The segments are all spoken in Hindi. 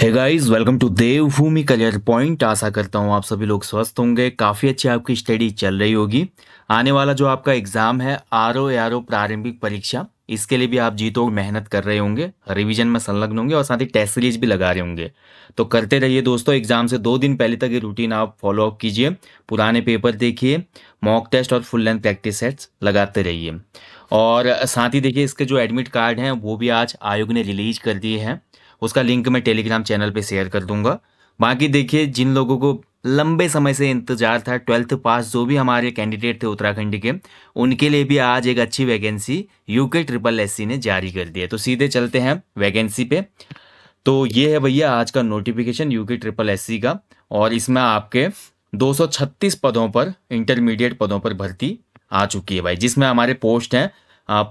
है guys welcome to Devbhoomi clear point आशा करता हूँ आप सभी लोग स्वस्थ होंगे काफ़ी अच्छी आपकी स्टडी चल रही होगी आने वाला जो आपका एग्ज़ाम है आर ओ आर ओ प्रारंभिक परीक्षा इसके लिए भी आप जीतो मेहनत कर रहे होंगे रिवीजन में संलग्न होंगे और साथ ही टेस्ट सीरीज भी लगा रहे होंगे तो करते रहिए दोस्तों एग्जाम से दो दिन पहले तक ये रूटीन आप फॉलोअप कीजिए पुराने पेपर देखिए मॉक टेस्ट और फुल लेंथ प्रैक्टिस सेट्स लगाते रहिए और साथ ही देखिए इसके जो एडमिट कार्ड हैं वो भी आज आयोग ने रिलीज कर दिए हैं उसका लिंक मैं टेलीग्राम चैनल पे शेयर कर दूंगा बाकी देखिए जिन लोगों को लंबे समय से इंतजार था ट्वेल्थ पास जो भी हमारे कैंडिडेट थे उत्तराखंड के उनके लिए भी आज एक अच्छी वैकेंसी यूके ट्रिपल एस ने जारी कर दी है तो सीधे चलते हैं वैकेंसी पे तो ये है भैया आज का नोटिफिकेशन यूके ट्रिपल एस का और इसमें आपके 236 पदों पर इंटरमीडिएट पदों पर भर्ती आ चुकी है भाई जिसमें हमारे पोस्ट हैं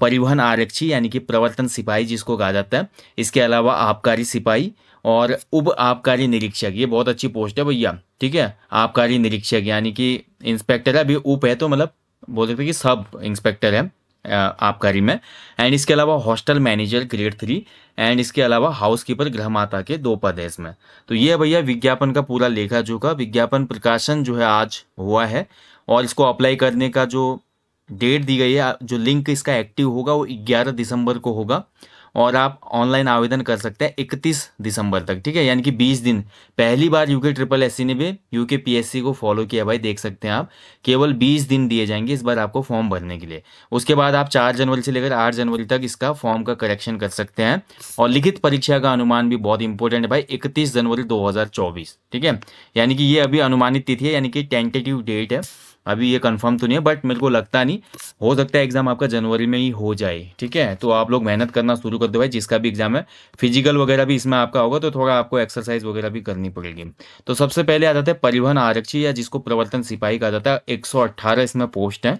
परिवहन आरक्षी यानी कि प्रवर्तन सिपाही जिसको कहा जाता है इसके अलावा आबकारी सिपाही और उप आबकारी निरीक्षक ये बहुत अच्छी पोस्ट है भैया ठीक है आबकारी निरीक्षक यानी कि इंस्पेक्टर है अभी उप है तो मतलब बोल सकते कि सब इंस्पेक्टर है आबकारी में एंड इसके अलावा hostel manager grade three and इसके अलावा हाउस कीपर ग्रह माता के दो पद है इसमें तो ये भैया विज्ञापन का पूरा लेखा जो का विज्ञापन प्रकाशन जो है आज हुआ है और इसको अप्लाई करने का जो डेट दी गई है जो लिंक इसका एक्टिव होगा वो ग्यारह दिसंबर को होगा और आप ऑनलाइन आवेदन कर सकते हैं इकतीस दिसंबर तक ठीक है यानी कि बीस दिन पहली बार यूके ट्रिपल एस ने भी यूके पीएससी को फॉलो किया भाई देख सकते हैं आप केवल बीस दिन दिए जाएंगे इस बार आपको फॉर्म भरने के लिए उसके बाद आप चार जनवरी से लेकर आठ जनवरी तक इसका फॉर्म का करेक्शन कर सकते हैं और लिखित परीक्षा का अनुमान भी बहुत इंपॉर्टेंट है भाई इकतीस जनवरी दो ठीक है यानी कि ये अभी अनुमानित तिथि है यानी कि टेंटेटिव डेट है अभी ये कंफर्म तो नहीं है बट मेरे को लगता नहीं हो सकता है एग्ज़ाम आपका जनवरी में ही हो जाए ठीक है तो आप लोग मेहनत करना शुरू कर दो भाई जिसका भी एग्ज़ाम है फिजिकल वगैरह भी इसमें आपका होगा तो थोड़ा आपको एक्सरसाइज वगैरह भी करनी पड़ेगी तो सबसे पहले आ जाता है परिवहन आरक्षी या जिसको प्रवर्तन सिपाही कहा जाता है एक इसमें पोस्ट है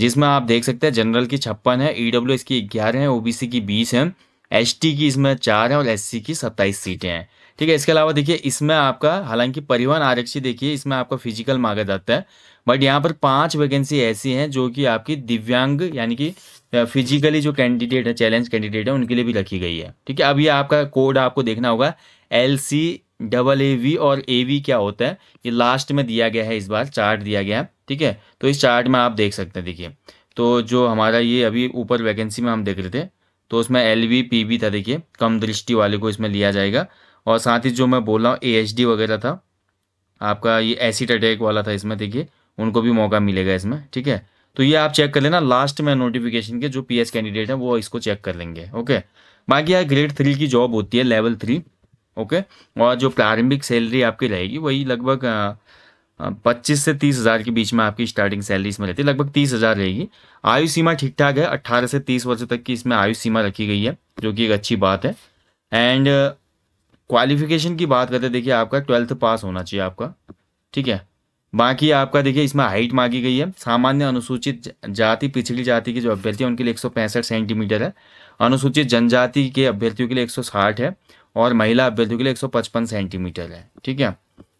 जिसमें आप देख सकते हैं जनरल की छप्पन है ई e की ग्यारह है ओबीसी की बीस है एस की इसमें चार है और एस की सत्ताईस सीटें हैं ठीक है इसके अलावा देखिए इसमें आपका हालांकि परिवहन आरक्षी देखिए इसमें आपका फिजिकल मांगा जाता है बट यहाँ पर पांच वैकेंसी ऐसी हैं जो कि आपकी दिव्यांग यानी कि फिजिकली जो कैंडिडेट है चैलेंज कैंडिडेट है उनके लिए भी रखी गई है ठीक है अब ये आपका कोड आपको देखना होगा L C double A V और ए वी क्या होता है ये लास्ट में दिया गया है इस बार चार्ट दिया गया है ठीक है तो इस चार्ट में आप देख सकते हैं देखिए तो जो हमारा ये अभी ऊपर वैकेंसी में हम देख रहे थे तो उसमें एल वी पी वी था देखिए कम दृष्टि वाले को इसमें लिया जाएगा और साथ ही जो मैं बोल रहा हूँ ए वगैरह था आपका ये एसिड अटैक वाला था इसमें देखिए उनको भी मौका मिलेगा इसमें ठीक है तो ये आप चेक कर लेना लास्ट में नोटिफिकेशन के जो पी कैंडिडेट हैं वो इसको चेक कर लेंगे ओके बाकी यार ग्रेड थ्री की जॉब होती है लेवल थ्री ओके और जो प्रारंभिक सैलरी आपकी रहेगी वही लगभग पच्चीस से तीस हज़ार के बीच में आपकी स्टार्टिंग सैलरी इसमें रहती है लगभग तीस हज़ार रहेगी आयु सीमा ठीक ठाक है अट्ठारह से तीस वर्ष तक की इसमें आयु सीमा रखी गई है जो कि एक अच्छी बात है एंड क्वालिफिकेशन की बात करते हैं देखिए आपका ट्वेल्थ पास होना चाहिए आपका ठीक है बाकी आपका देखिए इसमें हाइट मांगी गई है सामान्य अनुसूचित जाति पिछड़ी जाति के जो अभ्यर्थी हैं उनके लिए एक सेंटीमीटर है अनुसूचित जनजाति के अभ्यर्थियों के लिए 160 है और महिला अभ्यर्थियों के लिए 155 सेंटीमीटर है ठीक है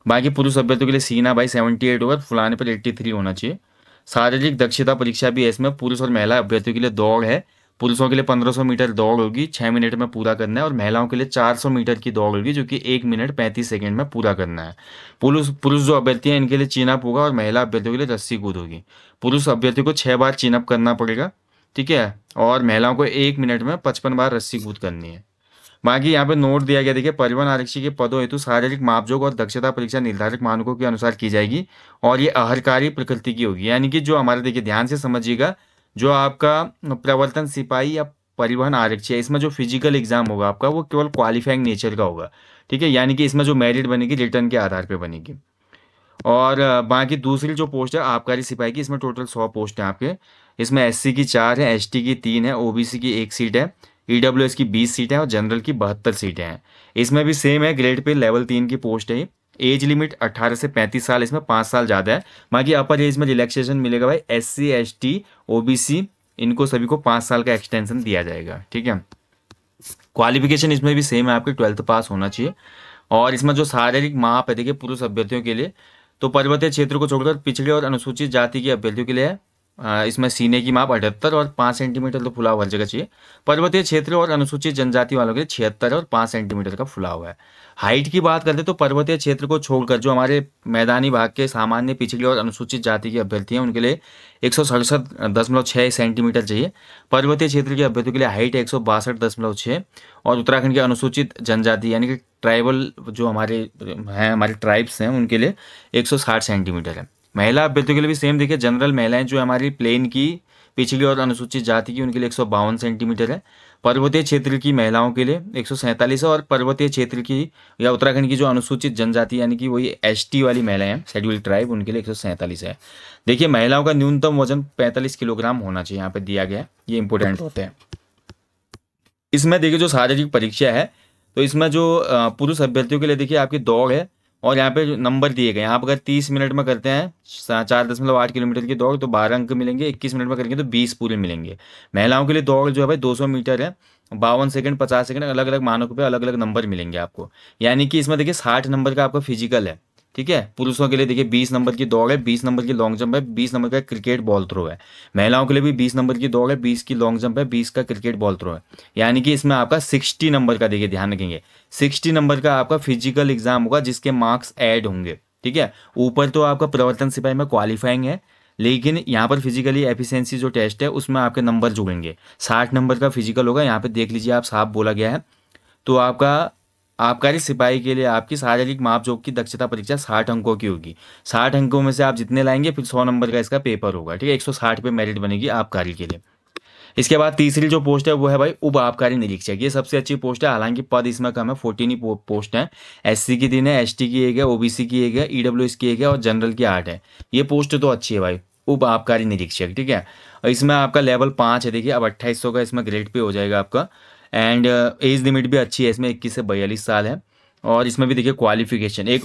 बाकी पुरुष अभ्यर्थियों के लिए सीना बाई एट होगा फुलाने पर थ्री होना चाहिए शारीरिक दक्षता परीक्षा भी है इसमें पुरुष और महिला अभ्यर्थियों के लिए दौड़ है पुरुषों के लिए 1500 मीटर दौड़ होगी छह मिनट में पूरा करना है और महिलाओं के लिए 400 मीटर की दौड़ होगी जो कि एक मिनट पैंतीस सेकंड में पूरा करना है पुरुष पुरुष जो अभ्यर्थी हैं इनके लिए चिनअप होगा और महिला अभ्यर्थियों के लिए रस्सी कूद होगी पुरुष अभ्यर्थी को छः बार चिनअप करना पड़ेगा ठीक है और महिलाओं को एक मिनट में पचपन बार रस्सी कूद करनी है बाकी यहाँ पे नोट दिया गया देखिए परिवहन आरक्षी के पदों हेतु शारीरिक मापजोग और दक्षता परीक्षा निर्धारित मानकों के अनुसार की जाएगी और ये अहरकारी प्रकृति की होगी यानी कि जो हमारे देखिए ध्यान से समझिएगा जो आपका प्रवर्तन सिपाही या परिवहन आरक्षी है इसमें जो फिजिकल एग्जाम होगा आपका वो केवल क्वालिफाइंग नेचर का होगा ठीक है यानी कि इसमें जो मेरिट बनेगी रिटर्न के आधार पर बनेगी और बाकी दूसरी जो पोस्ट है आबकारी सिपाही की इसमें टोटल सौ पोस्ट हैं आपके इसमें एससी की चार है एसटी की तीन है ओबीसी की एक सीट है ईडब्ल्यूएस e की बीस सीटें हैं और जनरल की बहत्तर सीटें हैं इसमें भी सेम है ग्रेड पे लेवल तीन की पोस्ट है एज लिमिट 18 से 35 साल इसमें पाँच साल ज़्यादा है बाकी अपर एज में रिलैक्सेशन मिलेगा भाई S C S T O B C इनको सभी को पाँच साल का एक्सटेंशन दिया जाएगा ठीक है क्वालिफिकेशन इसमें भी सेम है आपके ट्वेल्थ पास होना चाहिए और इसमें जो शारीरिक महापैथी के पुरुष अभ्यर्थियों के लिए तो पर्वतीय क्षेत्र को छोड़कर पिछड़े और अनुसूचित जाति के अभ्यर्थियों के लिए इसमें सीने की माप अठहत्तर और पाँच सेंटीमीटर तो फुलाव हर जगह चाहिए पर्वतीय क्षेत्र और अनुसूचित जनजाति वालों के लिए छिहत्तर और पाँच सेंटीमीटर का फुला हुआ है हाइट की बात करते तो पर्वतीय क्षेत्र को छोड़कर जो हमारे मैदानी भाग के सामान्य पिछड़ी और अनुसूचित जाति के अभ्यर्थी हैं उनके लिए एक सौ सड़सठ दशमलव छः सेंटीमीटर चाहिए पर्वतीय क्षेत्र के अभ्यर्थियों के लिए हाइट एक सौ बासठ दशमलव छः और उत्तराखंड के अनुसूचित जनजाति यानी कि ट्राइबल जो हमारे हैं हमारे ट्राइब्स हैं उनके लिए एक सौ साठ सेंटीमीटर है महिला अभ्यर्थियों के लिए भी सेम देखिए जनरल महिलाएं जो हमारी प्लेन की पिछली और अनुसूचित जाति की उनके लिए एक सेंटीमीटर है पर्वतीय क्षेत्र की महिलाओं के लिए एक है और पर्वतीय क्षेत्र की या उत्तराखंड की जो अनुसूचित जनजाति यानी कि वही एस वाली महिलाएं हैं शेड्यूल ट्राइब उनके लिए एक है देखिए महिलाओं का न्यूनतम वजन पैंतालीस किलोग्राम होना चाहिए यहाँ पर दिया गया है ये इंपोर्टेंट होते हैं इसमें देखिए जो शारीरिक परीक्षा है तो इसमें जो पुरुष अभ्यर्थियों के लिए देखिए आपकी दौड़ है और यहाँ पे नंबर दिए गए यहाँ पर अगर तीस मिनट में करते हैं चार दशमलव आठ किलोमीटर की दौड़ तो बारह अंक मिलेंगे इक्कीस मिनट में करेंगे तो बीस पूरे मिलेंगे महिलाओं के लिए दौड़ जो है भाई दो सौ मीटर है बावन सेकंड पचास सेकंड अलग अलग मानकों पे अलग अलग नंबर मिलेंगे आपको यानी कि इसमें देखिए साठ नंबर का आपका फिजिकल है ठीक है पुरुषों के लिए देखिए बीस नंबर की दौड़ है बीस नंबर की लॉन्ग जंप है बीस नंबर का क्रिकेट बॉल थ्रो है महिलाओं के लिए भी बीस नंबर की दौड़ है बीस की लॉन्ग जंप है बीस का क्रिकेट बॉल थ्रो है यानी कि इसमें आपका सिक्सटी नंबर का देखिए ध्यान रखेंगे सिक्सटी नंबर का आपका फिजिकल एग्जाम होगा जिसके मार्क्स एड होंगे ठीक है ऊपर तो आपका प्रवर्तन सिपाही में क्वालिफाइंग है लेकिन यहाँ पर फिजिकली एफिशिएंसी जो टेस्ट है उसमें आपके नंबर जुड़ेंगे साठ नंबर का फिजिकल होगा यहाँ पे देख लीजिए आप साफ बोला गया है तो आपका आबकारी सिपाही के लिए आपकी शारीरिक मापजोक की दक्षता परीक्षा साठ अंकों की होगी साठ अंकों में से आप जितने लाएंगे फिर सौ नंबर का इसका पेपर होगा ठीक है एक सौ साठ पे मेरिट बनेगी आबकारी के लिए इसके बाद तीसरी जो पोस्ट है वो है भाई उप आबकारी निरीक्षक ये सबसे अच्छी पोस्ट है हालांकि पद इसमें कम है फोर्टीन ही पोस्ट है एससी की तीन है एसटी की एक है ओबीसी की एक है ईडब्ल्यू की एक है और जनरल की आठ है ये पोस्ट तो अच्छी है भाई उप आबकारी निरीक्षक ठीक है इसमें आपका लेवल पाँच है देखिए अब अट्ठाईस का इसमें ग्रेड पे हो जाएगा आपका एंड एज लिमिट भी अच्छी है इसमें इक्कीस से बयालीस साल है और इसमें भी देखिए क्वालिफिकेशन एक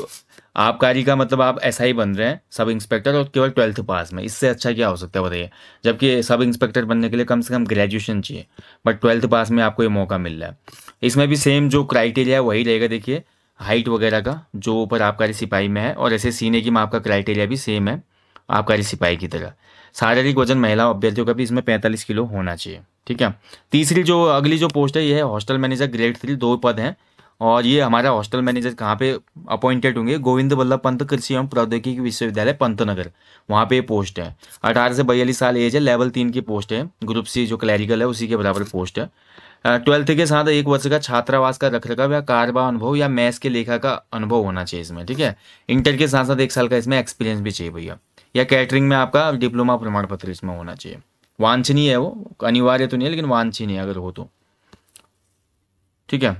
आबकारी का मतलब आप एस आई बन रहे हैं सब इंस्पेक्टर और केवल ट्वेल्थ पास में इससे अच्छा क्या हो सकता है बताइए जबकि सब इंस्पेक्टर बनने के लिए कम से कम ग्रेजुएशन चाहिए बट ट्वेल्थ पास में आपको ये मौका मिल रहा है इसमें भी सेम जो क्राइटेरिया है वही रहेगा देखिए हाइट वगैरह का जो ऊपर आबकारी सिपाही में है और ऐसे सीने की माप का क्राइटेरिया भी सेम है आबकारी सिपाही की तरह शारीरिक वजन महिला अभ्यर्थियों का भी इसमें पैंतालीस किलो होना चाहिए ठीक है तीसरी जो अगली जो पोस्ट है ये है हॉस्टल मैनेजर ग्रेड थ्री दो पद हैं और ये हमारा हॉस्टल मैनेजर कहाँ पे अपॉइंटेड होंगे गोविंद वल्लभ पंत कृषि एवं प्रौद्योगिकी विश्वविद्यालय पंतनगर वहाँ पे पोस्ट है अठारह से बयालीस साल एज है लेवल तीन की पोस्ट है ग्रुप सी जो क्लैरिकल है उसी के बराबर पोस्ट है ट्वेल्थ के साथ एक वर्ष का छात्रावास का रखरखाव या कारवा अनुभव या मैथ्स के लेखा का अनुभव होना चाहिए इसमें ठीक है इंटर के साथ साथ एक साल का इसमें एक्सपीरियंस भी चाहिए भैया या कैटरिंग में आपका डिप्लोमा प्रमाण पत्र इसमें होना चाहिए वांछनीय है वो अनिवार्य तो नहीं है लेकिन वांछनीय अगर हो तो ठीक है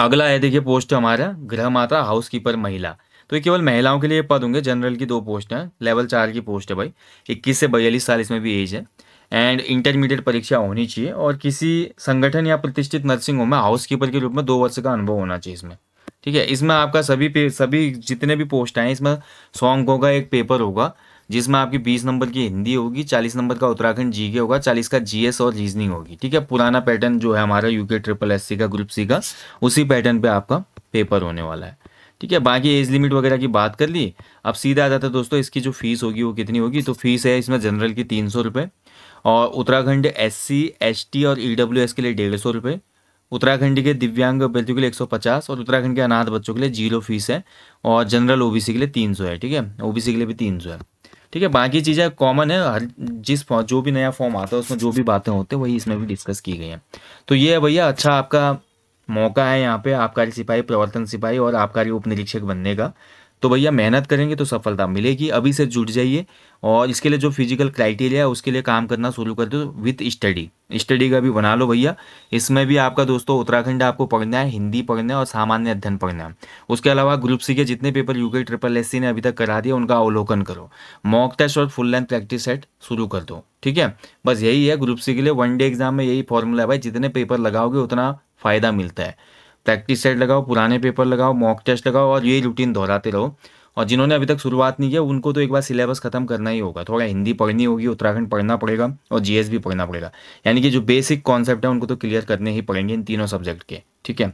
अगला है देखिए पोस्ट हमारा गृह माता हाउस कीपर महिला तो ये केवल महिलाओं के लिए पद होंगे जनरल की दो पोस्ट हैं लेवल चार की पोस्ट है भाई इक्कीस से बयालीस साल इसमें भी एज है एंड इंटरमीडिएट परीक्षा होनी चाहिए और किसी संगठन या प्रतिष्ठित नर्सिंग होम में हाउस कीपर के रूप में दो वर्ष का अनुभव होना चाहिए इसमें ठीक है इसमें आपका सभी पे सभी जितने भी पोस्ट आए इसमें सॉन्ग होगा एक पेपर होगा जिसमें आपकी बीस नंबर की हिंदी होगी चालीस नंबर का उत्तराखंड जी के होगा चालीस का जीएस और रीजनिंग होगी ठीक है पुराना पैटर्न जो है हमारा यूके ट्रिपल एस का ग्रुप सी का उसी पैटर्न पे आपका पेपर होने वाला है ठीक है बाकी एज लिमिट वगैरह की बात कर ली अब सीधा आ जाता है दोस्तों इसकी जो फीस होगी वो कितनी होगी तो फीस है इसमें जनरल की तीन सौ रुपये और Uttarakhand S C S T और ई e एस के लिए डेढ़ सौ रुपये उत्तराखंड के दिव्यांग बच्चों के लिए 150 और उत्तराखंड के अनाथ बच्चों के लिए जीरो फीस है और जनरल ओबीसी के लिए 300 है ठीक है ओबीसी के लिए भी 300 है ठीक है बाकी चीज़ें कॉमन है हर जिस जो भी नया फॉर्म आता है उसमें जो भी बातें होती हैं वही इसमें भी डिस्कस की गई हैं तो ये है भैया अच्छा आपका मौका है यहाँ पे आबकारी सिपाही प्रवर्तन सिपाही और आबकारी उप निरीक्षक बनने का तो भैया मेहनत करेंगे तो सफलता मिलेगी अभी से जुट जाइए और इसके लिए जो फिजिकल क्राइटेरिया है उसके लिए काम करना शुरू कर दो विथ स्टडी स्टडी का भी बना लो भैया इसमें भी आपका दोस्तों उत्तराखंड आपको पढ़ना है हिंदी पढ़ना है और सामान्य अध्ययन पढ़ना है उसके अलावा ग्रुप सी के जितने पेपर यूके ट्रिपल एस ने अभी तक करा दिया उनका अवलोकन करो मॉक टेस्ट और फुल लेंथ प्रैक्टिस सेट शुरू कर दो ठीक है बस यही है ग्रुप सी के लिए वन डे एग्जाम में यही फॉर्मूला है भाई जितने पेपर लगाओगे उतना फ़ायदा मिलता है प्रैक्टिस सेट लगाओ पुराने पेपर लगाओ मॉक टेस्ट लगाओ और ये रूटीन दोहराते रहो और जिन्होंने अभी तक शुरुआत नहीं किया उनको तो एक बार सिलेबस खत्म करना ही होगा थोड़ा हिंदी पढ़नी होगी उत्तराखंड पढ़ना पड़ेगा और जीएस भी पढ़ना पड़ेगा यानी कि जो बेसिक कॉन्सेप्ट है उनको तो क्लियर करने ही पड़ेंगे इन तीनों सब्जेक्ट के ठीक है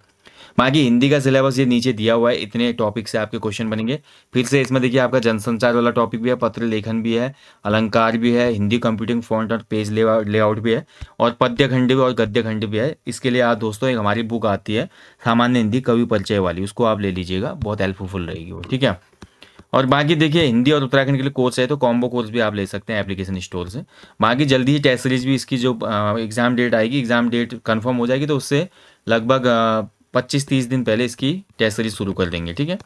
बाकी हिंदी का सिलेबस ये नीचे दिया हुआ है इतने टॉपिक से आपके क्वेश्चन बनेंगे फिर से इसमें देखिए आपका जनसंचार वाला टॉपिक भी है पत्र लेखन भी है अलंकार भी है हिंदी कंप्यूटिंग फॉन्ट और पेज लेआउट भी है और पद्य खंड भी और गद्य खंड भी है इसके लिए आप दोस्तों एक हमारी बुक आती है सामान्य हिंदी कवि परिचय वाली उसको आप ले लीजिएगा बहुत हेल्पफुल रहेगी वो ठीक है और बाकी देखिए हिंदी और उत्तराखंड के लिए कोर्स है तो कॉम्बो कोर्स भी आप ले सकते हैं एप्लीकेशन स्टोर से बाकी जल्दी ही टेस्ट सीरीज भी इसकी जो एग्ज़ाम डेट आएगी एग्ज़ाम डेट कंफर्म हो जाएगी तो उससे लगभग पच्चीस तीस दिन पहले इसकी टेस्ट सीरीज शुरू कर देंगे ठीक है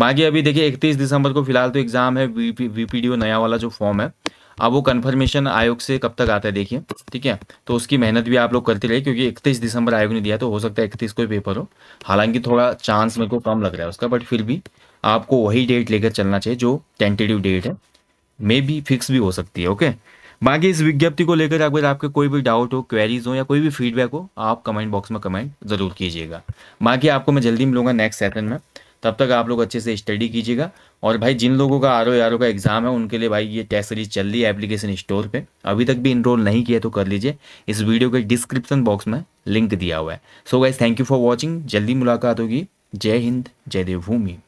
बाकी अभी देखिए इकतीस दिसंबर को फिलहाल तो एग्ज़ाम है वी पी नया वाला जो फॉर्म है अब वो कन्फर्मेशन आयोग से कब तक आता है देखिए ठीक है तो उसकी मेहनत भी आप लोग करते रहे क्योंकि इकतीस दिसंबर आयोग ने दिया तो हो सकता है इकतीस को पेपर हो हालांकि थोड़ा चांस मेरे को कम लग रहा है उसका बट फिर भी आपको वही डेट लेकर चलना चाहिए जो टेंटेटिव डेट है मे बी फिक्स भी हो सकती है ओके बाकी इस विज्ञप्ति को लेकर अगर आपके कोई भी डाउट हो क्वेरीज हो या कोई भी फीडबैक हो आप कमेंट बॉक्स में कमेंट ज़रूर कीजिएगा बाकी आपको मैं जल्दी मिलूंगा नेक्स्ट सेशन में तब तक आप लोग अच्छे से स्टडी कीजिएगा और भाई जिन लोगों का आर ओ आर ओ का एग्ज़ाम है उनके लिए भाई ये टेस्ट सीरीज चल रही है एप्लीकेशन स्टोर पे अभी तक भी इनरोल नहीं किया तो कर लीजिए इस वीडियो के डिस्क्रिप्शन बॉक्स में लिंक दिया हुआ है so guys thank you for watching जल्दी मुलाकात होगी जय हिंद जय देवभूमि